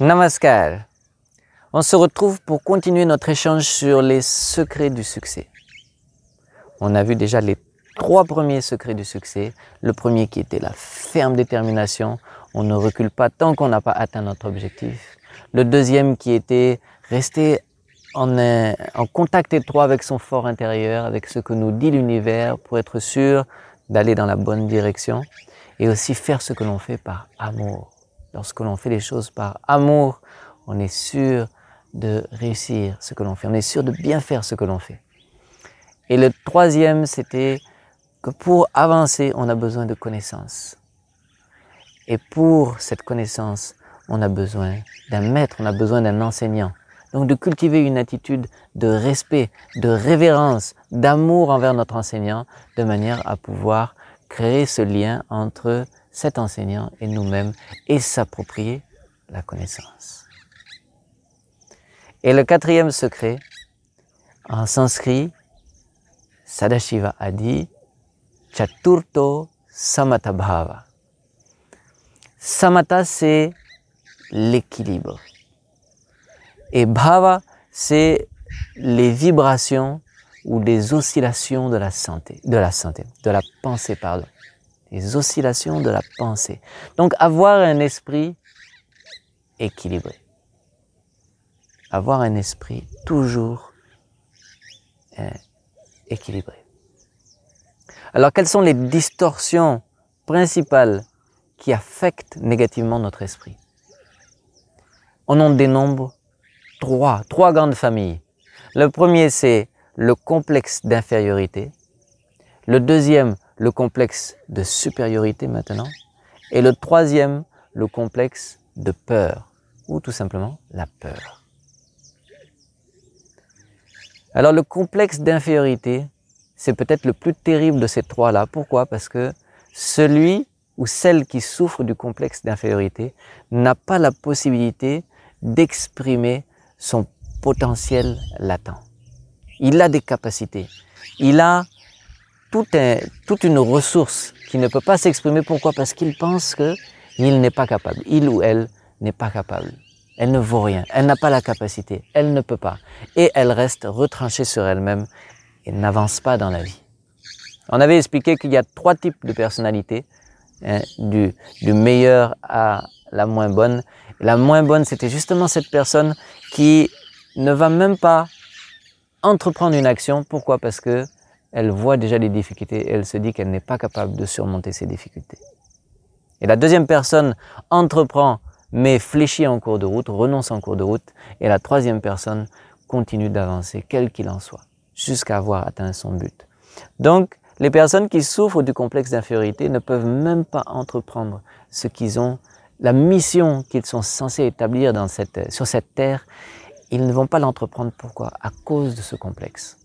Namaskar. On se retrouve pour continuer notre échange sur les secrets du succès. On a vu déjà les trois premiers secrets du succès. Le premier qui était la ferme détermination. On ne recule pas tant qu'on n'a pas atteint notre objectif. Le deuxième qui était rester en, contact étroit avec son fort intérieur, avec ce que nous dit l'univers pour être sûr d'aller dans la bonne direction. Et aussi faire ce que l'on fait par amour Lorsque l'on fait les choses par amour, on est sûr de réussir ce que l'on fait, on est sûr de bien faire ce que l'on fait. Et le troisième, c'était que pour avancer, on a besoin de connaissances. Et pour cette connaissance, on a besoin d'un maître, on a besoin d'un enseignant. Donc de cultiver une attitude de respect, de révérence, d'amour envers notre enseignant, de manière à pouvoir créer ce lien entre cet enseignant et nous-mêmes et s'approprier la connaissance. Et le quatrième secret, en sanskrit, Sadashiva a dit Chaturto Samata Bhava. Samata, c'est l'équilibre. Et Bhava, c'est les vibrations ou les oscillations de la santé, de la santé, de la pensée, pardon les oscillations de la pensée. Donc avoir un esprit équilibré. Avoir un esprit toujours euh, équilibré. Alors quelles sont les distorsions principales qui affectent négativement notre esprit On en dénombre trois, trois grandes familles. Le premier, c'est le complexe d'infériorité. Le deuxième, le complexe de supériorité maintenant, et le troisième, le complexe de peur, ou tout simplement la peur. Alors le complexe d'infériorité, c'est peut-être le plus terrible de ces trois-là. Pourquoi Parce que celui ou celle qui souffre du complexe d'infériorité n'a pas la possibilité d'exprimer son potentiel latent. Il a des capacités, il a toute une ressource qui ne peut pas s'exprimer. Pourquoi Parce qu'il pense qu'il n'est pas capable. Il ou elle n'est pas capable. Elle ne vaut rien. Elle n'a pas la capacité. Elle ne peut pas. Et elle reste retranchée sur elle-même et n'avance pas dans la vie. On avait expliqué qu'il y a trois types de personnalités, hein, du, du meilleur à la moins bonne. La moins bonne, c'était justement cette personne qui ne va même pas entreprendre une action. Pourquoi Parce que elle voit déjà les difficultés et elle se dit qu'elle n'est pas capable de surmonter ces difficultés. Et la deuxième personne entreprend mais fléchit en cours de route, renonce en cours de route, et la troisième personne continue d'avancer, quel qu'il en soit, jusqu'à avoir atteint son but. Donc, les personnes qui souffrent du complexe d'infériorité ne peuvent même pas entreprendre ce qu'ils ont, la mission qu'ils sont censés établir sur cette terre. Ils ne vont pas l'entreprendre. Pourquoi À cause de ce complexe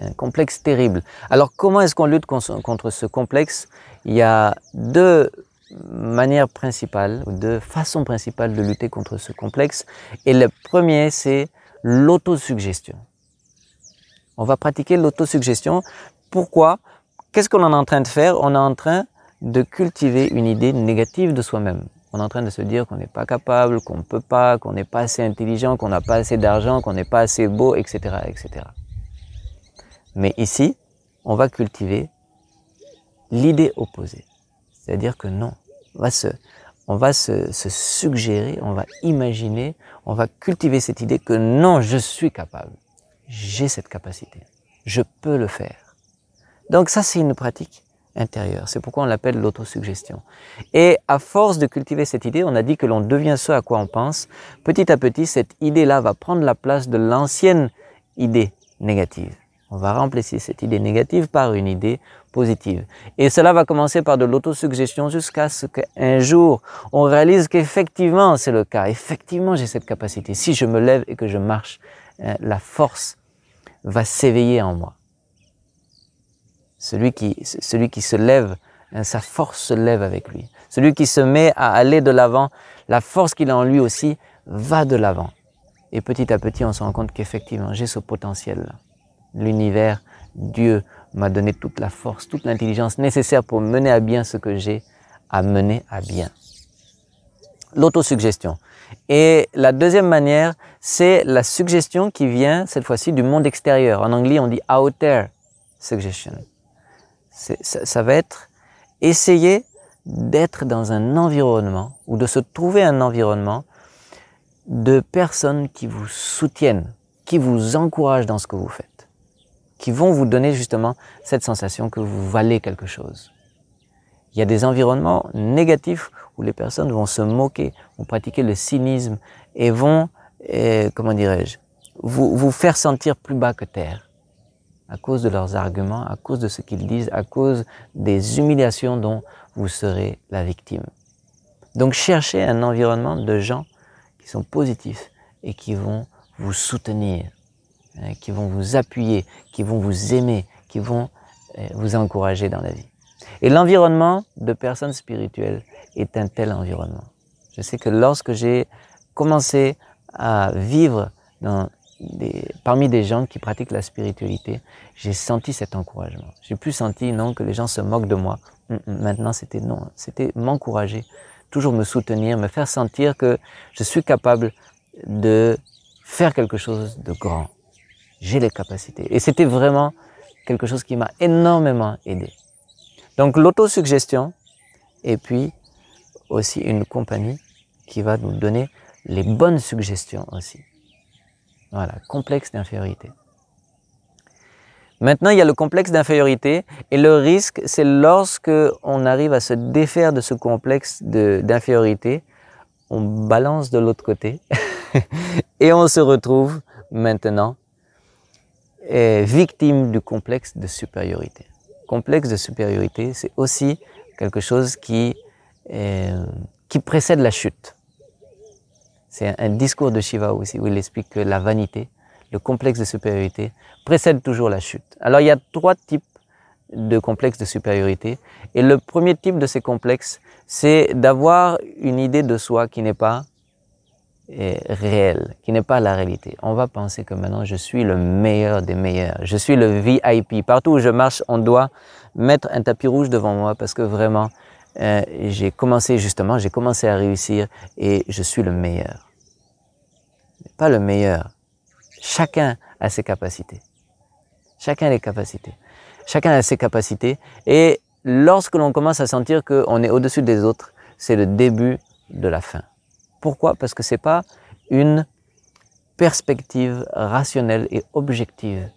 un complexe terrible. Alors comment est-ce qu'on lutte contre ce complexe Il y a deux manières principales, deux façons principales de lutter contre ce complexe. Et le premier, c'est l'autosuggestion. On va pratiquer l'autosuggestion. Pourquoi Qu'est-ce qu'on est en train de faire On est en train de cultiver une idée négative de soi-même. On est en train de se dire qu'on n'est pas capable, qu'on ne peut pas, qu'on n'est pas assez intelligent, qu'on n'a pas assez d'argent, qu'on n'est pas assez beau, etc., etc. Mais ici, on va cultiver l'idée opposée. C'est-à-dire que non, on va, se, on va se, suggérer, on va imaginer, on va cultiver cette idée que non, je suis capable, j'ai cette capacité, je peux le faire. Donc ça, c'est une pratique intérieure. C'est pourquoi on l'appelle l'autosuggestion. Et à force de cultiver cette idée, on a dit que l'on devient ce à quoi on pense. Petit à petit, cette idée-là va prendre la place de l'ancienne idée négative. On va remplacer cette idée négative par une idée positive. Et cela va commencer par de l'autosuggestion jusqu'à ce qu'un jour, on réalise qu'effectivement, c'est le cas. Effectivement, j'ai cette capacité. Si je me lève et que je marche, euh, la force va s'éveiller en moi. Celui qui, celui qui se lève, euh, sa force se lève avec lui. Celui qui se met à aller de l'avant, la force qu'il a en lui aussi va de l'avant. Et petit à petit, on se rend compte qu'effectivement, j'ai ce potentiel-là l'univers, Dieu m'a donné toute la force, toute l'intelligence nécessaire pour mener à bien ce que j'ai à mener à bien. L'autosuggestion. Et la deuxième manière, c'est la suggestion qui vient cette fois-ci du monde extérieur. En anglais, on dit outer suggestion. Ça, va être essayer d'être dans un environnement ou de se trouver un environnement de personnes qui vous soutiennent, qui vous encouragent dans ce que vous faites qui vont vous donner justement cette sensation que vous valez quelque chose. Il y a des environnements négatifs où les personnes vont se moquer, vont pratiquer le cynisme et vont, euh, comment dirais-je, vous, vous faire sentir plus bas que terre à cause de leurs arguments, à cause de ce qu'ils disent, à cause des humiliations dont vous serez la victime. Donc cherchez un environnement de gens qui sont positifs et qui vont vous soutenir, euh, qui vont vous appuyer, qui vont vous aimer, qui vont euh, vous encourager dans la vie. Et l'environnement de personnes spirituelles est un tel environnement. Je sais que lorsque j'ai commencé à vivre dans des, parmi des gens qui pratiquent la spiritualité, j'ai senti cet encouragement. J'ai plus senti non que les gens se moquent de moi. Mm, mm, maintenant, c'était non, c'était m'encourager, toujours me soutenir, me faire sentir que je suis capable de faire quelque chose de grand j'ai les capacités. Et c'était vraiment quelque chose qui m'a énormément aidé. Donc l'autosuggestion et puis aussi une compagnie qui va nous donner les bonnes suggestions aussi. Voilà, complexe d'infériorité. Maintenant, il y a le complexe d'infériorité et le risque, c'est lorsque on arrive à se défaire de ce complexe d'infériorité, on balance de l'autre côté et on se retrouve maintenant est victime du complexe de supériorité. Complexe de supériorité, c'est aussi quelque chose qui, euh, qui précède la chute. C'est un discours de Shiva aussi où il explique que la vanité, le complexe de supériorité, précède toujours la chute. Alors il y a trois types de complexes de supériorité. Et le premier type de ces complexes, c'est d'avoir une idée de soi qui n'est pas réel, qui n'est pas la réalité. On va penser que maintenant je suis le meilleur des meilleurs, je suis le VIP. Partout où je marche, on doit mettre un tapis rouge devant moi parce que vraiment, euh, j'ai commencé justement, j'ai commencé à réussir et je suis le meilleur. Mais pas le meilleur. Chacun a ses capacités. Chacun a les capacités. Chacun a ses capacités et lorsque l'on commence à sentir qu'on est au-dessus des autres, c'est le début de la fin. Pourquoi Parce que ce n'est pas une perspective rationnelle et objective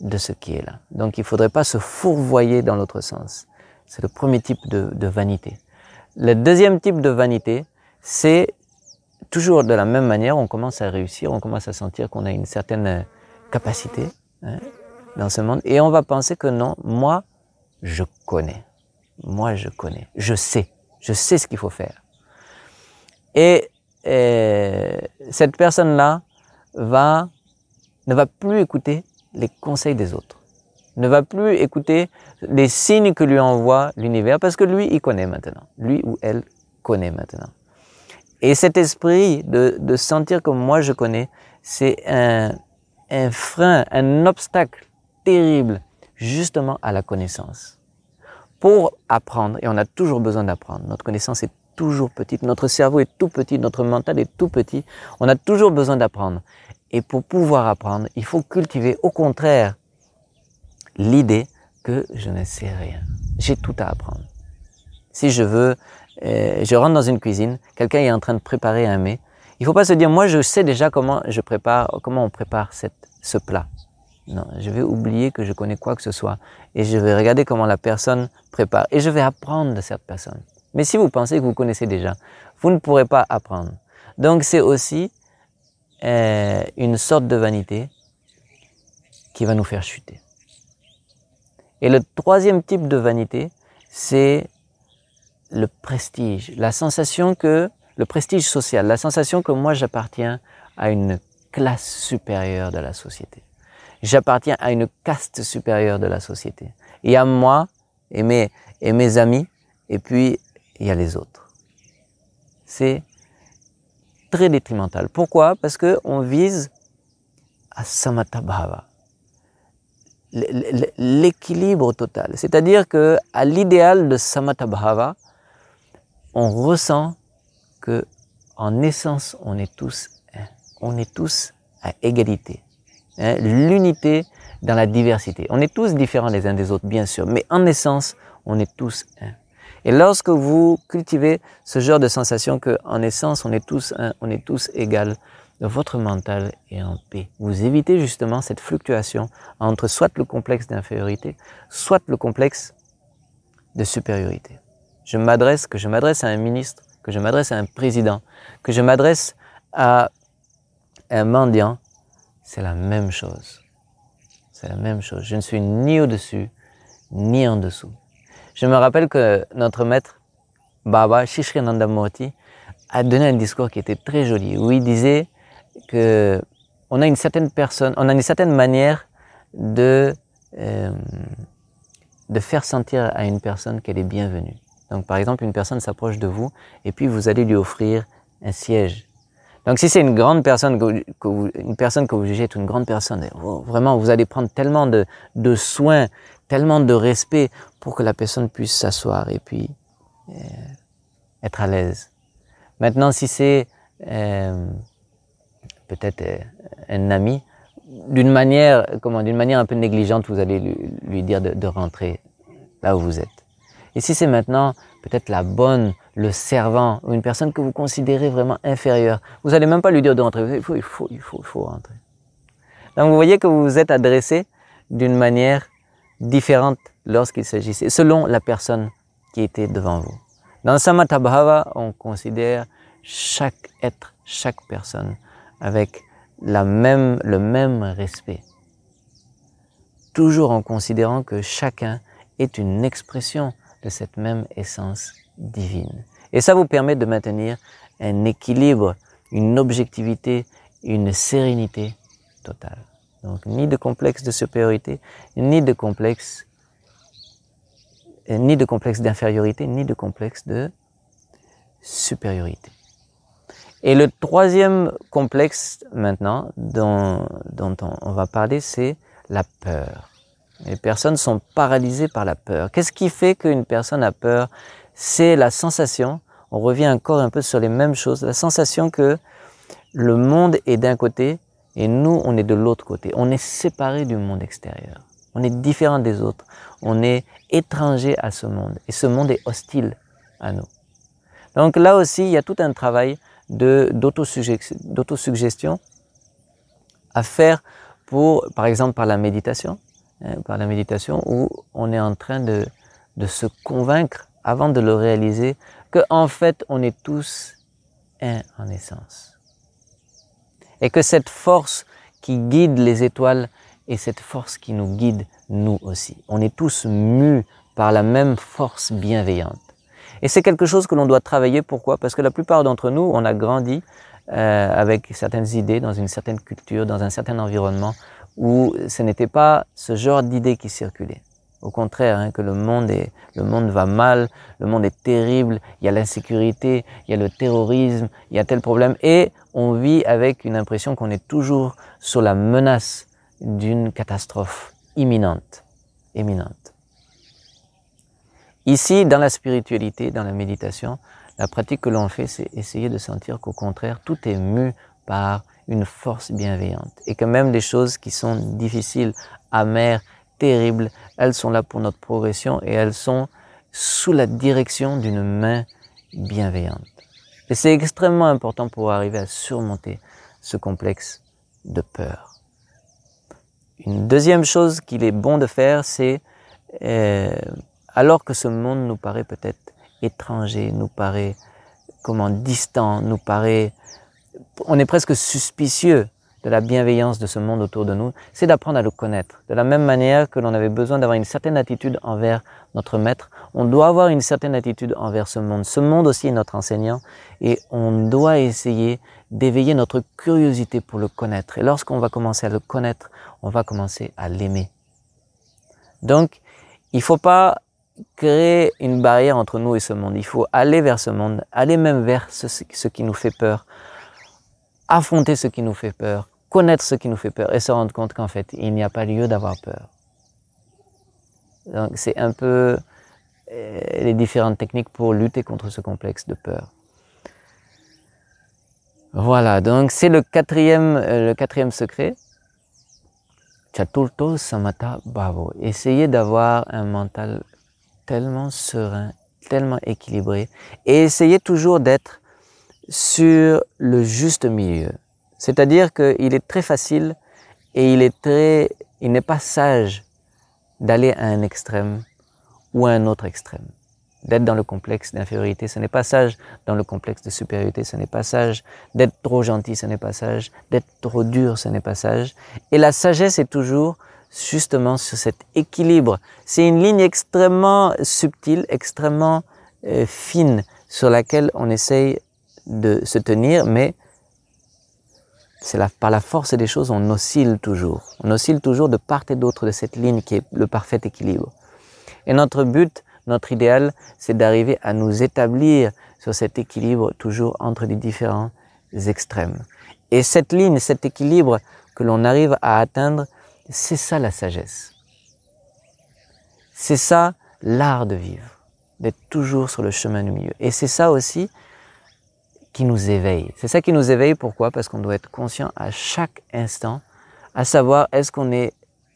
de ce qui est là. Donc il ne faudrait pas se fourvoyer dans l'autre sens. C'est le premier type de, vanité. Le deuxième type de vanité, c'est toujours de la même manière, on commence à réussir, on commence à sentir qu'on a une certaine capacité hein, dans ce monde, et on va penser que non, moi, je connais. Moi, je connais. Je sais. Je sais ce qu'il faut faire. Et cette personne-là va, ne va plus écouter les conseils des autres, ne va plus écouter les signes que lui envoie l'univers, parce que lui, il connaît maintenant, lui ou elle connaît maintenant. Et cet esprit de, sentir que moi je connais, c'est un frein, un obstacle terrible justement à la connaissance. Pour apprendre, et on a toujours besoin d'apprendre, notre connaissance est toujours petite. Notre cerveau est tout petit, notre mental est tout petit. On a toujours besoin d'apprendre. Et pour pouvoir apprendre, il faut cultiver au contraire l'idée que je ne sais rien. J'ai tout à apprendre. Si je veux, euh, je rentre dans une cuisine, quelqu'un est en train de préparer un mets. Il ne faut pas se dire, moi je sais déjà comment je prépare, comment on prépare cette, ce plat. Non, je vais oublier que je connais quoi que ce soit et je vais regarder comment la personne prépare et je vais apprendre de cette personne. Mais si vous pensez que vous connaissez déjà, vous ne pourrez pas apprendre. Donc c'est aussi euh, une sorte de vanité qui va nous faire chuter. Et le troisième type de vanité, c'est le prestige, la sensation que, le prestige social, la sensation que moi j'appartiens à une classe supérieure de la société. J'appartiens à une caste supérieure de la société. Et à moi et et mes amis, et puis il y a les autres. C'est très détrimental. Pourquoi Parce que on vise à samatabhava, l'équilibre total. C'est-à-dire que à l'idéal de samatabhava, on ressent que en essence, on est tous un. on est tous à égalité. Hein, l'unité dans la diversité. On est tous différents les uns des autres, bien sûr, mais en essence, on est tous un. Et lorsque vous cultivez ce genre de sensation en essence, on est tous on est tous égaux, votre mental est en paix. Vous évitez justement cette fluctuation entre soit le complexe d'infériorité, soit le complexe de supériorité. Je m'adresse, que je m'adresse à un ministre, que je m'adresse à un président, que je m'adresse à un mendiant, c'est la même chose. C'est la même chose. Je ne suis ni au-dessus, ni en dessous. Je me rappelle que notre maître, Baba Nanda Murti, a donné un discours qui était très joli, où il disait que on a une certaine personne, on a une certaine manière de, euh, de faire sentir à une personne qu'elle est bienvenue. Donc par exemple, une personne s'approche de vous et puis vous allez lui offrir un siège donc si c'est une grande personne que, une personne que vous jugez être une grande personne, vraiment vous allez prendre tellement de, soins, tellement de respect pour que la personne puisse s'asseoir et puis euh, être à l'aise. Maintenant si c'est euh, peut-être euh, un ami, d'une manière comment, d'une manière un peu négligente, vous allez lui, dire de, de rentrer là où vous êtes. Et si c'est maintenant peut-être la bonne le servant, ou une personne que vous considérez vraiment inférieure, vous n'allez même pas lui dire de rentrer. Il faut, il faut, il faut, il faut rentrer. Donc vous voyez que vous vous êtes adressé d'une manière différente lorsqu'il s'agissait, selon la personne qui était devant vous. Dans Bhava, on considère chaque être, chaque personne avec la même, le même respect. Toujours en considérant que chacun est une expression de cette même essence divine. Et ça vous permet de maintenir un équilibre, une objectivité, une sérénité totale. Donc ni de complexe de supériorité, ni de complexe ni de complexe d'infériorité, ni de complexe de supériorité. Et le troisième complexe maintenant dont, on, on va parler, c'est la peur. Les personnes sont paralysées par la peur. Qu'est-ce qui fait qu'une personne a peur c'est la sensation, on revient encore un peu sur les mêmes choses, la sensation que le monde est d'un côté et nous, on est de l'autre côté. On est séparé du monde extérieur. On est différent des autres. On est étranger à ce monde. Et ce monde est hostile à nous. Donc là aussi, il y a tout un travail d'autosuggestion à faire pour, par exemple, par la méditation, hein, par la méditation où on est en train de se convaincre avant de le réaliser, que en fait, on est tous un en essence. Et que cette force qui guide les étoiles est cette force qui nous guide nous aussi. On est tous mus par la même force bienveillante. Et c'est quelque chose que l'on doit travailler. Pourquoi Parce que la plupart d'entre nous, on a grandi euh, avec certaines idées, dans une certaine culture, dans un certain environnement, où ce n'était pas ce genre d'idées qui circulaient. Au contraire, hein, que le monde, est, le monde va mal, le monde est terrible, il y a l'insécurité, il y a le terrorisme, il y a tel problème. Et on vit avec une impression qu'on est toujours sous la menace d'une catastrophe imminente, imminente. Ici, dans la spiritualité, dans la méditation, la pratique que l'on fait, c'est essayer de sentir qu'au contraire, tout est mu par une force bienveillante et que même des choses qui sont difficiles, amères terribles, elles sont là pour notre progression et elles sont sous la direction d'une main bienveillante. Et c'est extrêmement important pour arriver à surmonter ce complexe de peur. Une deuxième chose qu'il est bon de faire, c'est euh, alors que ce monde nous paraît peut-être étranger, nous paraît comment distant, nous paraît on est presque suspicieux de la bienveillance de ce monde autour de nous, c'est d'apprendre à le connaître. De la même manière que l'on avait besoin d'avoir une certaine attitude envers notre maître, on doit avoir une certaine attitude envers ce monde. Ce monde aussi est notre enseignant et on doit essayer d'éveiller notre curiosité pour le connaître. Et lorsqu'on va commencer à le connaître, on va commencer à l'aimer. Donc, il ne faut pas créer une barrière entre nous et ce monde. Il faut aller vers ce monde, aller même vers ce, qui nous fait peur, affronter ce qui nous fait peur, connaître ce qui nous fait peur et se rendre compte qu'en fait, il n'y a pas lieu d'avoir peur. Donc c'est un peu euh, les différentes techniques pour lutter contre ce complexe de peur. Voilà, donc c'est le quatrième, euh, le quatrième secret. Tchatulto Samata Bhavo. Essayez d'avoir un mental tellement serein, tellement équilibré. Et essayez toujours d'être sur le juste milieu. C'est-à-dire qu'il est très facile et il est très, il n'est pas sage d'aller à un extrême ou à un autre extrême. D'être dans le complexe d'infériorité, ce n'est pas sage. Dans le complexe de supériorité, ce n'est pas sage. D'être trop gentil, ce n'est pas sage. D'être trop dur, ce n'est pas sage. Et la sagesse est toujours justement sur cet équilibre. C'est une ligne extrêmement subtile, extrêmement euh, fine, sur laquelle on essaye de se tenir, mais c'est par la force des choses, on oscille toujours. On oscille toujours de part et d'autre de cette ligne qui est le parfait équilibre. Et notre but, notre idéal, c'est d'arriver à nous établir sur cet équilibre toujours entre les différents extrêmes. Et cette ligne, cet équilibre que l'on arrive à atteindre, c'est ça la sagesse. C'est ça l'art de vivre, d'être toujours sur le chemin du milieu. Et c'est ça aussi qui nous éveille. C'est ça qui nous éveille, pourquoi Parce qu'on doit être conscient à chaque instant, à savoir est-ce qu'on est,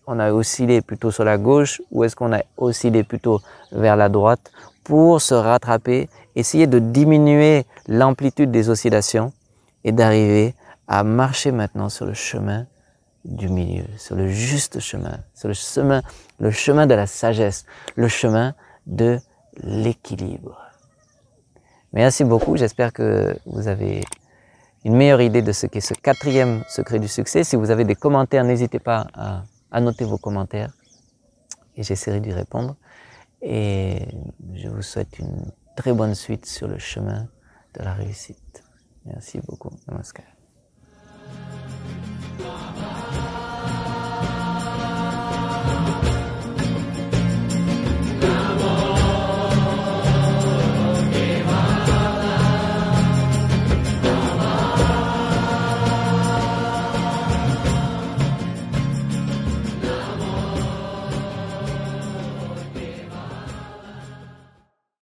on a oscillé plutôt sur la gauche ou est-ce qu'on a oscillé plutôt vers la droite pour se rattraper, essayer de diminuer l'amplitude des oscillations et d'arriver à marcher maintenant sur le chemin du milieu, sur le juste chemin, sur le chemin, le chemin de la sagesse, le chemin de l'équilibre. Merci beaucoup. J'espère que vous avez une meilleure idée de ce qu'est ce quatrième secret du succès. Si vous avez des commentaires, n'hésitez pas à, noter vos commentaires et j'essaierai d'y répondre. Et je vous souhaite une très bonne suite sur le chemin de la réussite. Merci beaucoup. Namaskar.